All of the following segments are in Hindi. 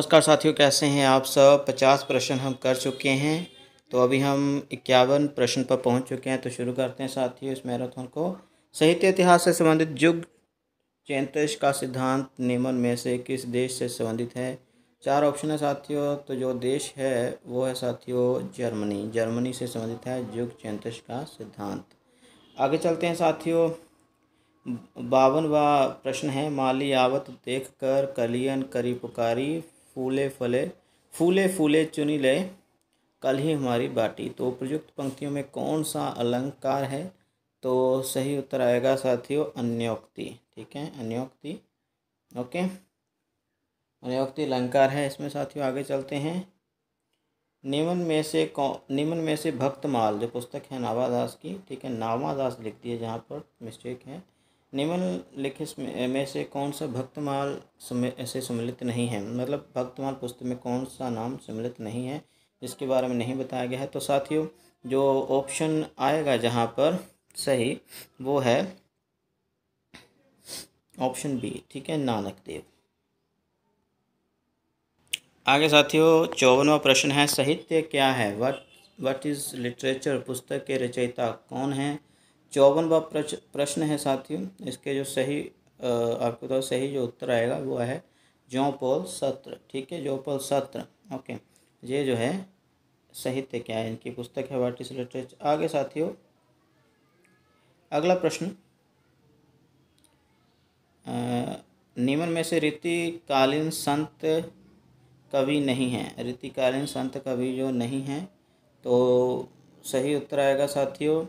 नमस्कार साथियों कैसे हैं आप सब पचास प्रश्न हम कर चुके हैं तो अभी हम इक्यावन प्रश्न पर पहुंच चुके हैं तो शुरू करते हैं साथियों इस मैराथन को साहित्य इतिहास से संबंधित युग चैंतश का सिद्धांत नियमन में से किस देश से संबंधित है चार ऑप्शन है साथियों तो जो देश है वो है साथियों जर्मनी जर्मनी से संबंधित है युग चैंतश का सिद्धांत आगे चलते हैं साथियों बावनवा प्रश्न है माली आवत देख कर कलियन करी पुकारी फूले फले फूले फूले चुनी ले कल ही हमारी बाटी तो प्रयुक्त पंक्तियों में कौन सा अलंकार है तो सही उत्तर आएगा साथियों अन्योक्ति ठीक है अन्योक्ति ओके अन्योक्ति अलंकार है इसमें साथियों आगे चलते हैं निम्न में से कौन निम्न में से भक्तमाल जो पुस्तक है नावादास की ठीक है नावादास लिख दिए जहाँ पर मिस्टेक है निम्नलिखित में से कौन सा भक्तमाल से सम्मिलित नहीं है मतलब भक्तमाल पुस्तक में कौन सा नाम सम्मिलित नहीं है जिसके बारे में नहीं बताया गया है तो साथियों जो ऑप्शन आएगा जहाँ पर सही वो है ऑप्शन बी ठीक है नानक देव आगे साथियों चौवनवा प्रश्न है साहित्य क्या है वट वट इज़ लिटरेचर पुस्तक के रचयिता कौन है चौवनवा प्रश्न है साथियों इसके जो सही आपको तो सही जो उत्तर आएगा वो है जौपोल सत्र ठीक है जौपोल सत्र ओके ये जो है साहित्य क्या है इनकी पुस्तक है वाट इज लिटरेचर आगे साथियों अगला प्रश्न निम्न में से रीतिकालीन संत कवि नहीं है रीतिकालीन संत कवि जो नहीं है तो सही उत्तर आएगा साथियों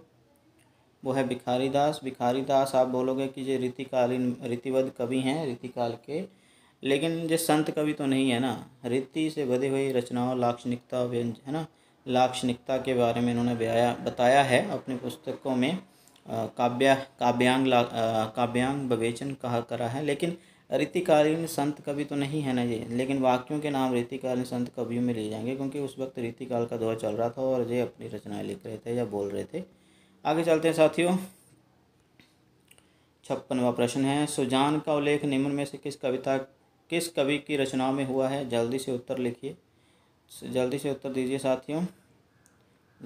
वो है भिखारी दास भिखारी दास आप बोलोगे कि ये रीतिकालीन रीतिवध कवि हैं रीतिकाल के लेकिन ये संत कवि तो नहीं है ना रीति से बधी हुई रचनाओं लाक्षणिकता व्यंज है ना लाक्षणिकता के बारे में इन्होंने बयाया बताया है अपने पुस्तकों में काव्या काव्यांग काव्यांग विवेचन कहा करा है लेकिन रीतिकालीन संत कवि तो नहीं है ना ये लेकिन वाक्यों के नाम रीतिकालीन संत कवियों में लिए जाएंगे क्योंकि उस वक्त रीतिकाल का दौर चल रहा था और ये अपनी रचनाएं लिख रहे थे या बोल रहे थे आगे चलते हैं साथियों छप्पनवा प्रश्न है सुजान का उल्लेख निम्न में से किस कविता किस कवि की रचनाओं में हुआ है जल्दी से उत्तर लिखिए जल्दी से उत्तर दीजिए साथियों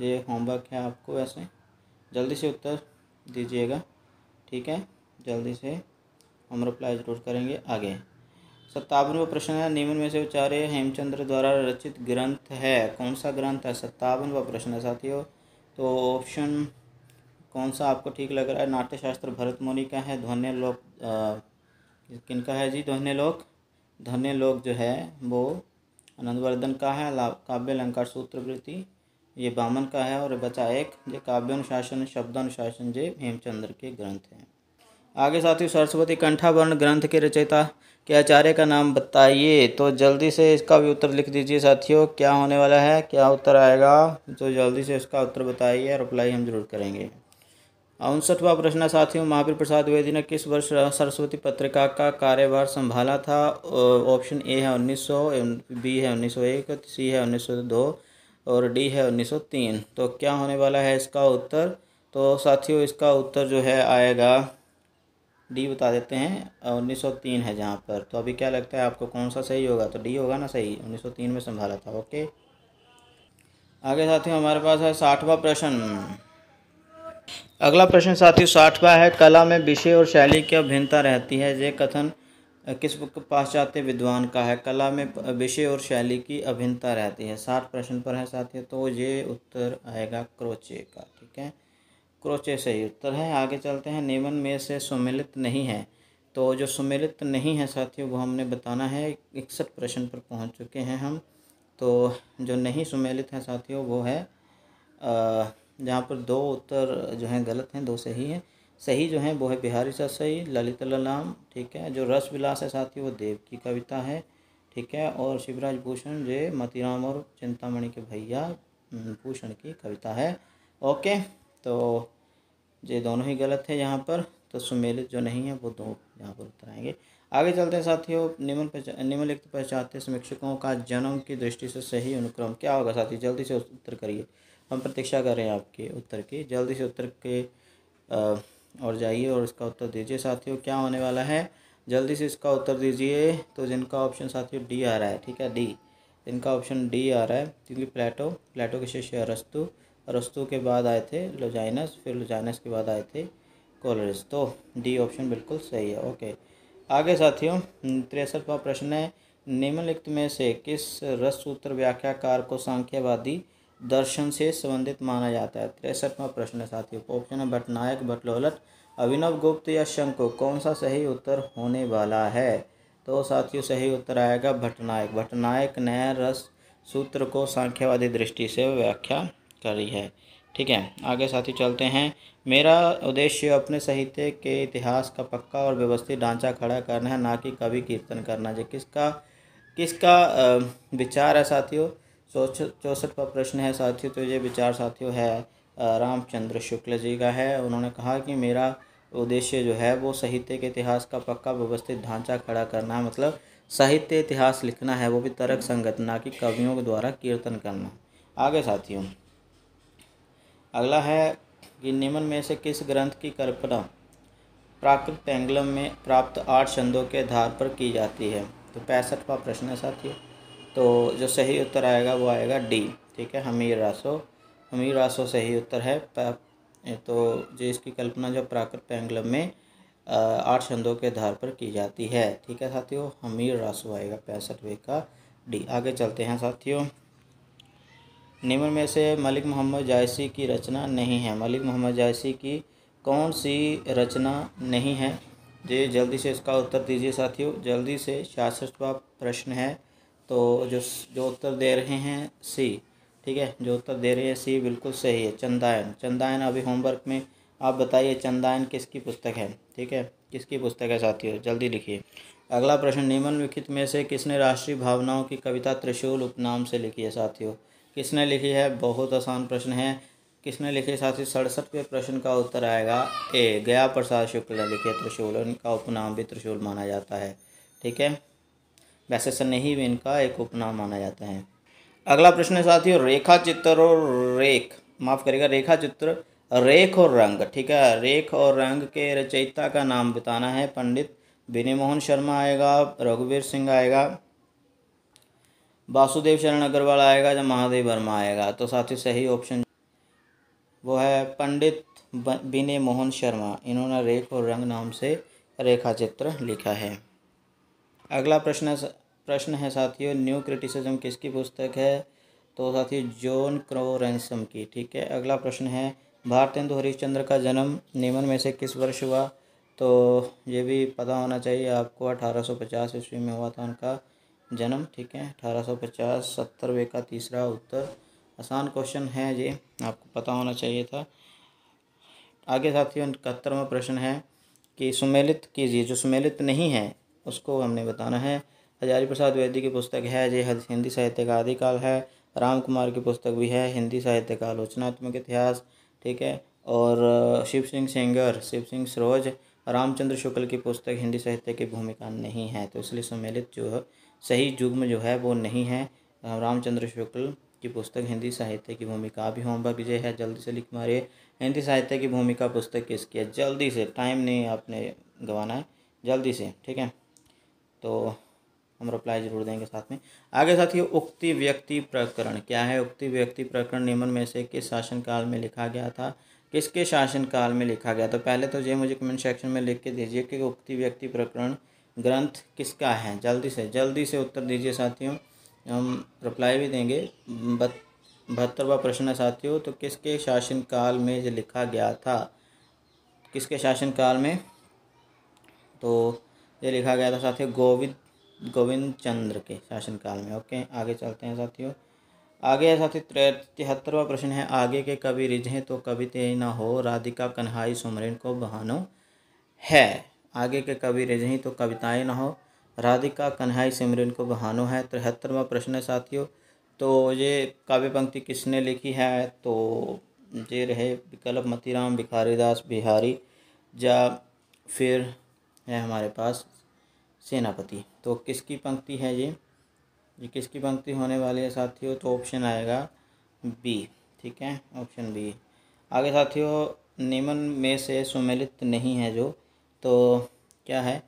ये होमवर्क है आपको ऐसे जल्दी से उत्तर दीजिएगा ठीक है जल्दी से हम रिप्लाई जरूर करेंगे आगे सत्तावनवा प्रश्न है निम्न में से उचार्य हेमचंद्र द्वारा रचित ग्रंथ है कौन सा ग्रंथ है सत्तावनवा प्रश्न है साथियों तो ऑप्शन कौन सा आपको ठीक लग रहा है नाट्यशास्त्र भरत मुनि का है ध्वन्य लोक किन का है जी ध्वन्य लोक ध्वन्य लोक जो है वो आनंदवर्धन का है काव्य अलंकार सूत्र वृत्ति ये बामन का है और बचा एक जो शब्द शब्दानुशासन जे हेमचंद्र के ग्रंथ हैं आगे साथियों सरस्वती कंठावर्ण ग्रंथ के रचयिता के आचार्य का नाम बताइए तो जल्दी से इसका भी उत्तर लिख दीजिए साथियों क्या होने वाला है क्या उत्तर आएगा तो जल्दी से इसका उत्तर बताइए और अप्लाई हम जरूर करेंगे उनसठवा प्रश्न साथियों महावीर प्रसाद द्विवेदी ने किस वर्ष सरस्वती पत्रिका का कार्यभार संभाला था ऑप्शन ए है उन्नीस बी है उन्नीस सी है उन्नीस और डी है उन्नीस तो क्या होने वाला है इसका उत्तर तो साथियों इसका उत्तर जो है आएगा डी बता देते हैं 1903 है जहाँ पर तो अभी क्या लगता है आपको कौन सा सही होगा तो डी होगा ना सही 1903 में संभाला था ओके आगे साथियों हमारे पास है साठवां प्रश्न अगला प्रश्न साथियों साठवा है कला में विषय और शैली क्या भिन्नता रहती है ये कथन किस पाश्चात्य विद्वान का है कला में विषय और शैली की अभिन्नता रहती है साठ प्रश्न पर है साथियों तो ये उत्तर आएगा क्रोचे का ठीक है क्रोचे सही उत्तर है आगे चलते हैं निवन में से सुमिलित नहीं है तो जो सुमिलित नहीं है साथियों वो हमने बताना है इकसठ प्रश्न पर पहुंच चुके हैं हम तो जो नहीं सुमिलित है साथियों वो है आ, जहाँ पर दो उत्तर जो हैं गलत हैं दो सही हैं सही जो हैं वो है बिहारी सही ललित लाम ठीक है जो रस विलास है साथी वो देव की कविता है ठीक है और शिवराज भूषण जे मतीराम और चिंतामणि के भैया भूषण की कविता है ओके तो ये दोनों ही गलत है यहाँ पर तो सुमेलित जो नहीं है वो दो यहाँ पर उत्तर आएंगे आगे चलते हैं साथियों निम्न पहचा निम्नलिखित पहचाते समीक्षकों का जन्म की दृष्टि से सही अनुक्रम क्या होगा साथी जल्दी से उत्तर करिए हम प्रतीक्षा कर रहे हैं आपके उत्तर की जल्दी से उत्तर के और जाइए और इसका उत्तर दीजिए साथियों क्या होने वाला है जल्दी से इसका उत्तर दीजिए तो जिनका ऑप्शन साथियों डी आ रहा है ठीक है डी इनका ऑप्शन डी आ रहा है क्योंकि प्लेटो प्लेटो के शिष्य अरस्तु अरस्तु के बाद आए थे लोजाइनस फिर लोजाइनस के बाद आए थे कोलरिज तो डी ऑप्शन बिल्कुल सही है ओके आगे साथियों तिरसठवा प्रश्न है निम्नलिखित में से किस रस सूत्र व्याख्याकार को सांख्यवादी दर्शन से संबंधित माना जाता है तिरसठवा प्रश्न साथियों ऑप्शन है भटनायक भटलोलट अभिनव गुप्त या शंकु कौन सा सही उत्तर होने वाला है तो साथियों सही उत्तर आएगा भटनायक भटनायक ने रस सूत्र को सांख्यवादी दृष्टि से व्याख्या करी है ठीक है आगे साथी चलते हैं मेरा उद्देश्य अपने साहित्य के इतिहास का पक्का और व्यवस्थित ढांचा खड़ा करना है ना कि कवि कीर्तन करना जो किसका किसका विचार है साथियों चौसठवा प्रश्न है साथियों तो ये विचार साथियों है रामचंद्र शुक्ल जी का है उन्होंने कहा कि मेरा उद्देश्य जो है वो साहित्य के इतिहास का पक्का व्यवस्थित ढांचा खड़ा करना है मतलब साहित्य इतिहास लिखना है वो भी तर्क संगत ना कि कवियों के द्वारा कीर्तन करना आगे साथियों अगला है कि निम्न में से किस ग्रंथ की कल्पना प्राकृत एंग्लम में प्राप्त आठ छंदों के आधार पर की जाती है तो पैंसठवा प्रश्न है साथियों तो जो सही उत्तर आएगा वो आएगा डी ठीक है हमीर रासो हमीर रासो सही उत्तर है तो जो इसकी कल्पना जो प्राकृत पेंगलम में आठ छंदों के आधार पर की जाती है ठीक है साथियों हमीर रासो आएगा पैंसठवें का डी आगे चलते हैं साथियों निम्न में से मलिक मोहम्मद जायसी की रचना नहीं है मलिक मोहम्मद जायसी की कौन सी रचना नहीं है जी जल्दी से इसका उत्तर दीजिए साथियों जल्दी से छियासठवा प्रश्न है तो जो जो उत्तर दे रहे हैं सी ठीक है जो उत्तर दे रहे हैं सी बिल्कुल सही है चंदायन चंदायन अभी होमवर्क में आप बताइए चंदायन किसकी पुस्तक है ठीक है किसकी पुस्तक है साथियों जल्दी लिखिए अगला प्रश्न निम्नलिखित में से किसने राष्ट्रीय भावनाओं की कविता त्रिशूल उपनाम से लिखी है साथियों किसने लिखी है बहुत आसान प्रश्न है किसने लिखी साथी सड़सठवें प्रश्न का उत्तर आएगा ए गया प्रसाद शुक्ल लिखे त्रिशूल उनका उपनाम भी त्रिशूल माना जाता है ठीक है सन्ने ही भी इनका एक उपनाम माना जाता है अगला प्रश्न है साथियों रेखा चित्र और रेख माफ़ करेगा रेखा चित्र रेख और रंग ठीक है रेख और रंग के रचयिता का नाम बताना है पंडित विनय मोहन शर्मा आएगा रघुवीर सिंह आएगा वासुदेव शरण अग्रवाल आएगा या महादेव वर्मा आएगा तो साथियों सही ऑप्शन वो है पंडित विनय मोहन शर्मा इन्होंने रेख और रंग नाम से रेखा चित्र लिखा है अगला प्रश्न प्रश्न है साथियों न्यू क्रिटिसिज्म किसकी पुस्तक है तो साथियों जॉन क्रो रैंसम की ठीक है अगला प्रश्न है भारतेंदु हरिश्चंद्र का जन्म नीमन में से किस वर्ष हुआ तो ये भी पता होना चाहिए आपको 1850 ईस्वी में हुआ था उनका जन्म ठीक है 1850 सौ वे का तीसरा उत्तर आसान क्वेश्चन है ये आपको पता होना चाहिए था आगे साथियों इकहत्तरवा प्रश्न है कि सुमेलित कीजिए जो सुमेलित नहीं है उसको हमने बताना है हजारी प्रसाद वैद्य की पुस्तक है ये हिंदी साहित्य का आदिकाल है राम कुमार की पुस्तक भी है हिंदी साहित्य का आलोचनात्मक इतिहास ठीक है और शिव सिंह सेंगर शिव सिंह सरोज रामचंद्र शुक्ल की पुस्तक हिंदी साहित्य की भूमिका नहीं है तो इसलिए सम्मिलित जो सही जुग्म जो है वो नहीं है रामचंद्र शुक्ल की पुस्तक हिंदी साहित्य की भूमिका अभी होमवर्क विजय है जल्दी से लिख मारिए हिंदी साहित्य की भूमिका पुस्तक किसकी है जल्दी से टाइम नहीं आपने गंवाना है जल्दी से ठीक है तो हम रिप्लाई जरूर देंगे साथ में आगे साथियों उक्ति व्यक्ति प्रकरण क्या है उक्ति व्यक्ति प्रकरण नियमन में से किस शासनकाल में लिखा गया था किसके शासनकाल में लिखा गया तो पहले तो ये मुझे कमेंट सेक्शन में लिख के दीजिए कि उक्ति व्यक्ति प्रकरण ग्रंथ किसका है जल्दी से जल्दी से उत्तर दीजिए साथियों हम रिप्लाई भी देंगे बहत्तरवा प्रश्न है साथियों तो किसके शासनकाल में जो लिखा गया था किसके शासनकाल में तो ये लिखा गया था साथियों गोविंद गोविंद चंद्र के शासनकाल में ओके आगे चलते हैं साथियों आगे है त्रे तिहत्तरवा प्रश्न है आगे के कवि रिझे तो कवि तेरी ना हो राधिका कन्हाई सुमरिन को बहानो है आगे के कवि रिझे तो कविताएं ना हो राधिका कन्हाई सिमरन को बहानो है तिहत्तरवा प्रश्न है साथियों तो ये काव्य पंक्ति किसने लिखी है तो ये रहे विकल्प मतीराम भिखारीदास बिहारी या फिर है हमारे पास सेनापति तो किसकी पंक्ति है ये ये किसकी पंक्ति होने वाली है साथियों तो ऑप्शन आएगा बी ठीक है ऑप्शन बी आगे साथियों निम्न में से सुमेलित नहीं है जो तो क्या है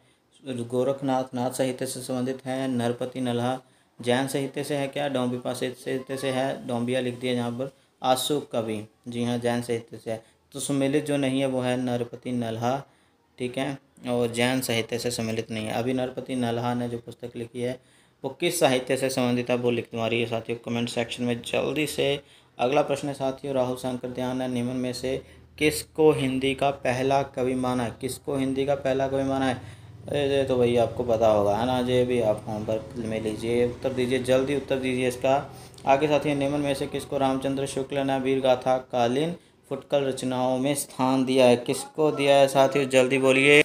गोरखनाथ नाथ साहित्य से संबंधित है नरपति नल्हा जैन साहित्य से है क्या डोंबिपा साहित्य से है डोंबिया लिख दिया यहाँ पर आशु कवि जी हाँ जैन साहित्य से है तो सुमेलित जो नहीं है वो है नरपति नल्हा ठीक है और जैन साहित्य से सम्मिलित नहीं है अभी नरपति नलहा ने जो पुस्तक लिखी है वो किस साहित्य से संबंधित है वो लिख तुम्हारी है साथियों कमेंट सेक्शन में जल्दी से अगला प्रश्न है साथियों राहुल शंकर ध्यान है निम्न में से किसको हिंदी का पहला कवि माना है किसको हिंदी का पहला कवि माना है अरे तो भैया आपको पता होगा है ना जे भी आप होमवर्क में लीजिए उत्तर दीजिए जल्दी उत्तर दीजिए इसका आगे साथियों निम्न में से किसको रामचंद्र शुक्ल ने वीर गाथा कालीन फुटकल रचनाओं में स्थान दिया है किसको दिया है साथियों जल्दी बोलिए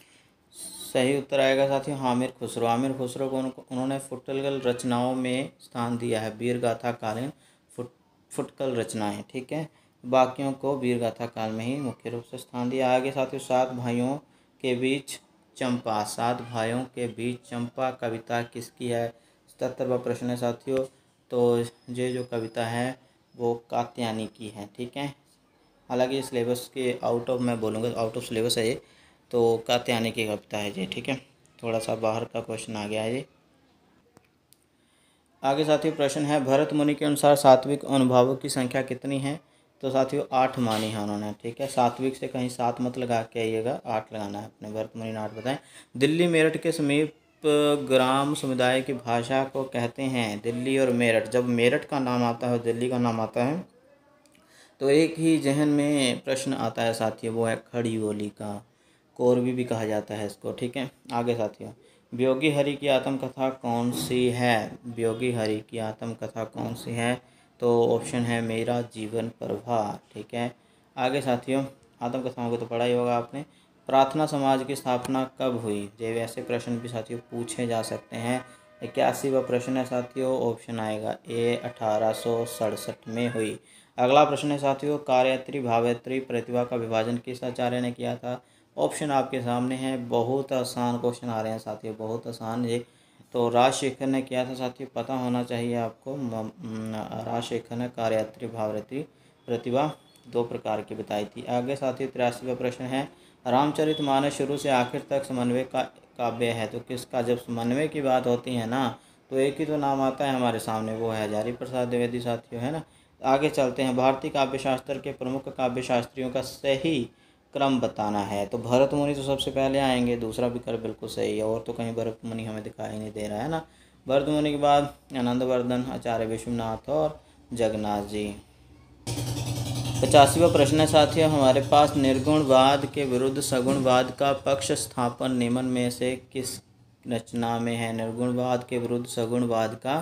सही उत्तर आएगा साथियों हामिर खुसरो आमिर खुसरो को उन्होंने फुटकल रचनाओं में स्थान दिया है वीर गाथा कालीन फुट फुटकल रचनाएं ठीक है बाकियों को वीर गाथा काल में ही मुख्य रूप से स्थान दिया आगे साथियों सात भाइयों के बीच चंपा सात भाइयों के बीच चंपा कविता किसकी है सतरवा प्रश्न है साथियों तो ये जो कविता है वो कात्यानी की है ठीक है हालांकि सिलेबस के आउट ऑफ मैं बोलूँगा आउट ऑफ सिलेबस है ये तो कात्यानी की कविता है जी ठीक है थोड़ा सा बाहर का क्वेश्चन आ गया है जी आगे साथियों प्रश्न है भरत मुनि के अनुसार सात्विक अनुभावों की संख्या कितनी है तो साथियों आठ मानी है उन्होंने ठीक है सात्विक से कहीं सात मत लगा के आइएगा आठ लगाना है अपने भरत मुनि ने आठ बताएं दिल्ली मेरठ के समीप ग्राम समुदाय की भाषा को कहते हैं दिल्ली और मेरठ जब मेरठ का नाम आता है दिल्ली का नाम आता है तो एक ही जहन में प्रश्न आता है साथियों वो है खड़ी बोली का कोरवी भी कहा जाता है इसको ठीक है आगे साथियों व्योगी हरि की आत्मकथा कौन सी है व्योगी हरि की आत्मकथा कौन सी है तो ऑप्शन है मेरा जीवन प्रभा ठीक है आगे साथियों आत्मकथाओं को तो पढ़ा ही होगा आपने प्रार्थना समाज की स्थापना कब हुई जे वैसे प्रश्न भी साथियों पूछे जा सकते हैं इक्यासी व प्रश्न है साथियों ऑप्शन आएगा ए अठारह में हुई अगला प्रश्न है साथियों कार्यत्री भावयत्री प्रतिभा का विभाजन किस आचार्य ने किया था ऑप्शन आपके सामने है बहुत आसान क्वेश्चन आ रहे हैं साथियों बहुत आसान ये तो राजशेखर ने किया था साथियों पता होना चाहिए आपको राजशेखर ने कार्यात्री भावरत्री प्रतिभा दो प्रकार की बताई थी आगे साथियों का प्रश्न है रामचरित मानस शुरू से आखिर तक समन्वय का काव्य है तो किसका जब समन्वय की बात होती है ना तो एक ही तो नाम आता है हमारे सामने वो है हजारी प्रसाद द्विवेदी साथियों है ना आगे चलते हैं भारतीय काव्यशास्त्र के प्रमुख काव्यशास्त्रियों का सही क्रम बताना है तो भरत मुनि तो सबसे पहले आएंगे दूसरा विकल्प बिल्कुल सही है और तो कहीं भरत मुनि हमें दिखाई नहीं दे रहा है ना भरत मुनि के बाद आनंदवर्धन आचार्य विश्वनाथ और जगन्नाथ जी पचासीवा प्रश्न है साथियों हमारे पास निर्गुणवाद के विरुद्ध सगुणवाद का पक्ष स्थापन निमन में से किस रचना में है निर्गुणवाद के विरुद्ध सगुणवाद का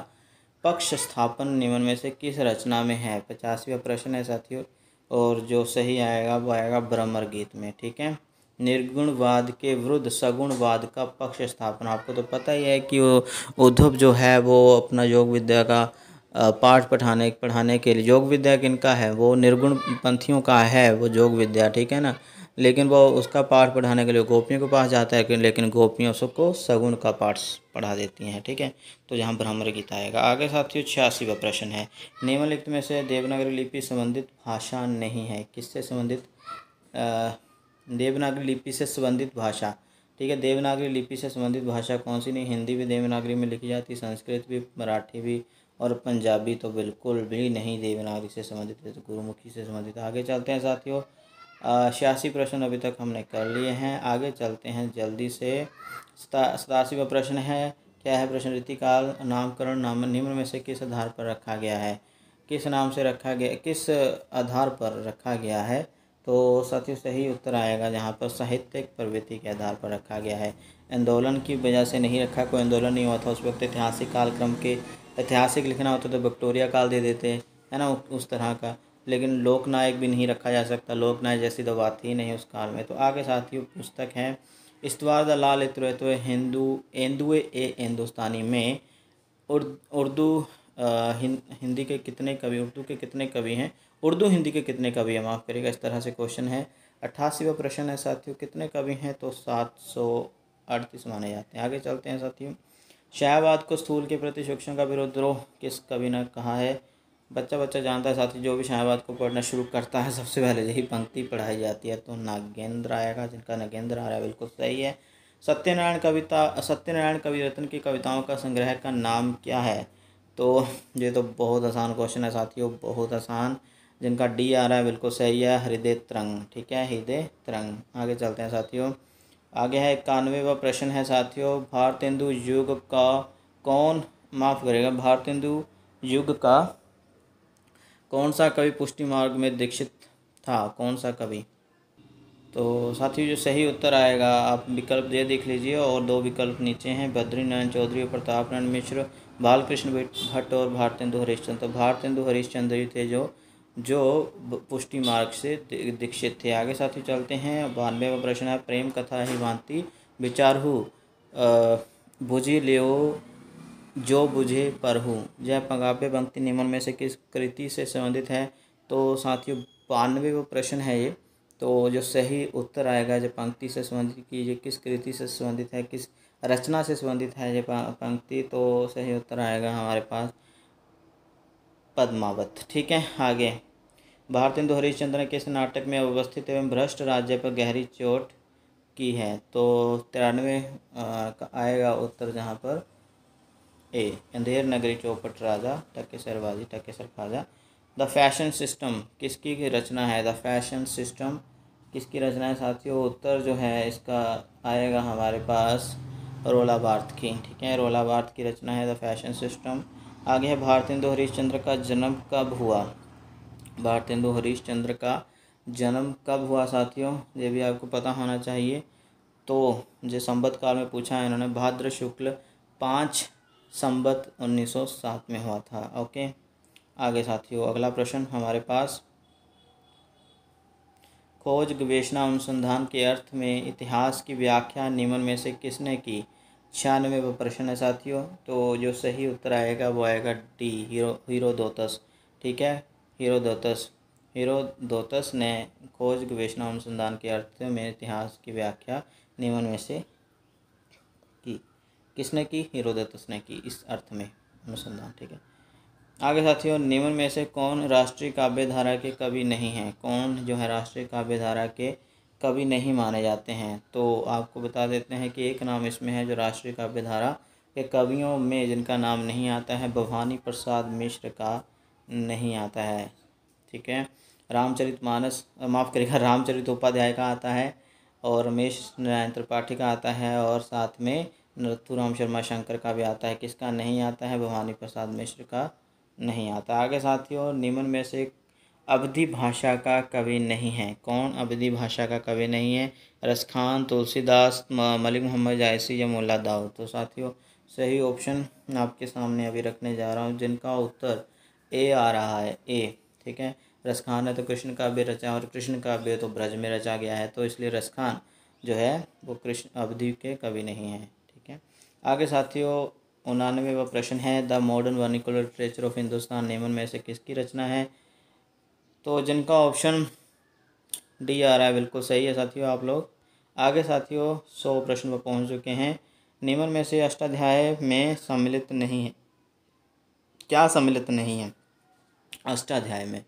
पक्ष स्थापन निमन में से किस रचना में है पचासवा प्रश्न है साथियों और जो सही आएगा वो आएगा ब्रह्मर गीत में ठीक है निर्गुणवाद के विरुद्ध सगुणवाद का पक्ष स्थापना आपको तो पता ही है कि वो उद्धव जो है वो अपना योग विद्या का पाठ पढ़ाने पढ़ाने के लिए योग विद्या किनका है वो निर्गुण पंथियों का है वो योग विद्या ठीक है ना लेकिन वो उसका पाठ पढ़ाने के लिए गोपियों के पास जाता है लेकिन गोपियों सबको सगुन का पाठ पढ़ा देती हैं ठीक है तो यहाँ ब्राह्मण गीता आएगा आगे साथियों का प्रश्न है निम्नलिखित में से देवनागरी लिपि संबंधित भाषा नहीं है किससे संबंधित देवनागरी लिपि से संबंधित भाषा ठीक है देवनागरी लिपि से संबंधित भाषा कौन सी नहीं हिंदी भी देवनागरी में लिखी जाती संस्कृत भी मराठी भी और पंजाबी तो बिल्कुल भी नहीं देवनागरी से संबंधित गुरुमुखी से संबंधित आगे चलते हैं साथियों छियासी प्रश्न अभी तक हमने कर लिए हैं आगे चलते हैं जल्दी से सतासी का प्रश्न है क्या है प्रश्न रीतिकाल नामकरण नाम निम्न में से किस आधार पर रखा गया है किस नाम से रखा गया किस आधार पर रखा गया है तो सत्य सही उत्तर आएगा जहाँ पर साहित्यिक प्रवृत्ति के आधार पर रखा गया है आंदोलन की वजह से नहीं रखा कोई आंदोलन नहीं हुआ था उस वक्त ऐतिहासिक कालक्रम के ऐतिहासिक लिखना होता तो विक्टोरिया काल दे देते है ना उस तरह का लेकिन लोकनायक भी नहीं रखा जा सकता लोकनायक जैसी तो बात ही नहीं उस काल में तो आगे साथियों पुस्तक हैं इस्तवार द लाल तो हिंदू एंदुए ए हिंदुस्तानी में उर्दू हिं, हिंदी के कितने कवि उर्दू के कितने कवि हैं उर्दू हिंदी के कितने कवि हैं माफ़ करिएगा इस तरह से क्वेश्चन है अट्ठासीवा प्रश्न है साथियों कितने कवि हैं तो सात सौ अड़तीस माने जाते हैं आगे चलते हैं साथियों शाहबाद को स्थूल के प्रति शिक्षण का विरोध द्रोह किस कवि ने कहा है बच्चा बच्चा जानता है साथी जो भी शाहबाद को पढ़ना शुरू करता है सबसे पहले यही पंक्ति पढ़ाई जाती है तो नागेंद्र आएगा जिनका नागेंद्र आ रहा है बिल्कुल सही है सत्यनारायण कविता सत्यनारायण कवि रत्न की कविताओं का संग्रह का नाम क्या है तो ये तो बहुत आसान क्वेश्चन है साथियों बहुत आसान जिनका डी आ रहा है बिल्कुल सही है हृदय तरंग ठीक है हृदय तरंग आगे चलते हैं साथियों आगे है इक्यानवेवा प्रश्न है साथियों भारतेंदु युग का कौन माफ़ करेगा भारतेंदु युग का कौन सा कवि पुष्टि मार्ग में दीक्षित था कौन सा कवि तो साथियों जो सही उत्तर आएगा आप विकल्प दे देख लीजिए और दो विकल्प नीचे हैं बद्री नारायण चौधरी और प्रताप नारायण मिश्र बालकृष्ण भट्ट और भारतेंदु हरिश्चंद्र तो भारतेंदु हरिश्चंद्र जी थे जो जो पुष्टि मार्ग से दीक्षित थे आगे साथी चलते हैं का प्रश्न है प्रेम कथा ही भांति विचार हु भुजी लेओ जो बुझे परहु यह पंगाबे पंक्ति निम्न में से किस कृति से संबंधित है तो साथियों बानवे वो प्रश्न है ये तो जो सही उत्तर आएगा जो पंक्ति से संबंधित कि ये किस कृति से संबंधित है किस रचना से संबंधित है ये पंक्ति तो सही उत्तर आएगा हमारे पास पद्मावत ठीक है आगे भारतेंदु हरिश्चंद्र किस नाटक में अवस्थित एवं भ्रष्ट राज्य पर गहरी चोट की है तो तिरानवे आएगा उत्तर जहाँ पर ए अंधेर नगरी चौपट राजा टकेसर वाजी टकेसर खाजा द फैशन सिस्टम किसकी रचना है द फैशन सिस्टम किसकी रचना है साथियों उत्तर जो है इसका आएगा हमारे पास रोला भारत की ठीक है रोला भारत की रचना है द फैशन सिस्टम आगे है भारतेंदु हरीशचंद्र का जन्म कब हुआ भारतेंदु हरीशचंद्र का जन्म कब हुआ साथियों ये भी आपको पता होना चाहिए तो जो संबत काल में पूछा है इन्होंने भाद्र शुक्ल पाँच संबत 1907 में हुआ था ओके आगे साथियों अगला प्रश्न हमारे पास खोज गवेषणा अनुसंधान के अर्थ में इतिहास की व्याख्या निम्न में से किसने की छियानवे प्रश्न है साथियों तो जो सही उत्तर आएगा वो आएगा डी हीरो दोतस ठीक है हीरो हीरो दोतस ने खोज गवेषणा अनुसंधान के अर्थ में इतिहास की व्याख्या निम्न में से किसने की हेरोदतुस ने की इस अर्थ में अनुसंधान ठीक है आगे साथियों निम्न में से कौन राष्ट्रीय काव्य धारा के कवि नहीं हैं कौन जो है राष्ट्रीय काव्य धारा के कवि नहीं माने जाते हैं तो आपको बता देते हैं कि एक नाम इसमें है जो राष्ट्रीय काव्य धारा के कवियों में जिनका नाम नहीं आता है भवानी प्रसाद मिश्र का नहीं आता है ठीक है रामचरित मानस माफ़ करेगा रामचरित उपाध्याय का आता है और रमेश नारायण त्रिपाठी का आता है और साथ में राम शर्मा शंकर का भी आता है किसका नहीं आता है भवानी प्रसाद मिश्र का नहीं आता आगे साथियों निम्न में से अवधि भाषा का कवि नहीं है कौन अवधि भाषा का कवि नहीं है रसखान तुलसीदास मलिक मोहम्मद जायसी या मुला दाऊद तो साथियों सही ऑप्शन आपके सामने अभी रखने जा रहा हूँ जिनका उत्तर ए आ रहा है ए ठीक है रसखान है तो कृष्ण काव्य रचा और कृष्ण काव्य तो ब्रज में रचा गया है तो इसलिए रसखान जो है वो कृष्ण अवधि के कवि नहीं हैं आगे साथियों व प्रश्न है the modern vernacular literature of Hindustan नेमन में से किसकी रचना है तो जिनका ऑप्शन डी आ रहा है बिल्कुल सही है साथियों आप लोग आगे साथियों सौ प्रश्न पर पहुंच चुके हैं नेमन में से अष्टाध्याय में सम्मिलित नहीं है क्या सम्मिलित नहीं है अष्टाध्याय में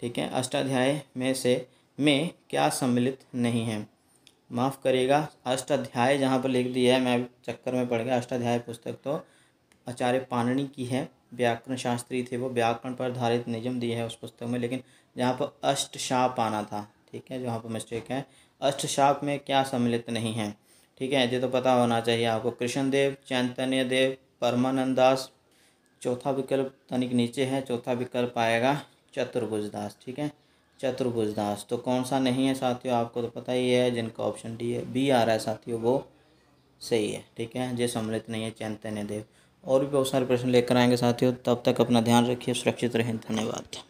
ठीक है अष्टाध्याय में से में क्या सम्मिलित नहीं है माफ़ करिएगा अष्टाध्याय जहाँ पर लिख दिया है मैं चक्कर में पढ़ गया अष्टाध्याय पुस्तक तो आचार्य पाणनी की है व्याकरण शास्त्री थे वो व्याकरण पर आधारित निजम दिए है उस पुस्तक में लेकिन जहाँ पर अष्ट शाप आना था ठीक है जहाँ पर मिस्टेक है अष्ट शाप में क्या सम्मिलित नहीं है ठीक है ये तो पता होना चाहिए आपको कृष्णदेव चैतन्य देव परमानंद दास चौथा विकल्प तनिक नीचे है चौथा विकल्प आएगा चतुर्भुज दास ठीक है चतुर्भुज दास तो कौन सा नहीं है साथियों आपको तो पता ही है जिनका ऑप्शन डी है बी आ रहा है साथियों वो सही है ठीक है जे सम्मिलित नहीं है चैंतन्य देव और भी बहुत सारे प्रश्न लेकर आएंगे साथियों तब तक अपना ध्यान रखिए सुरक्षित रहें धन्यवाद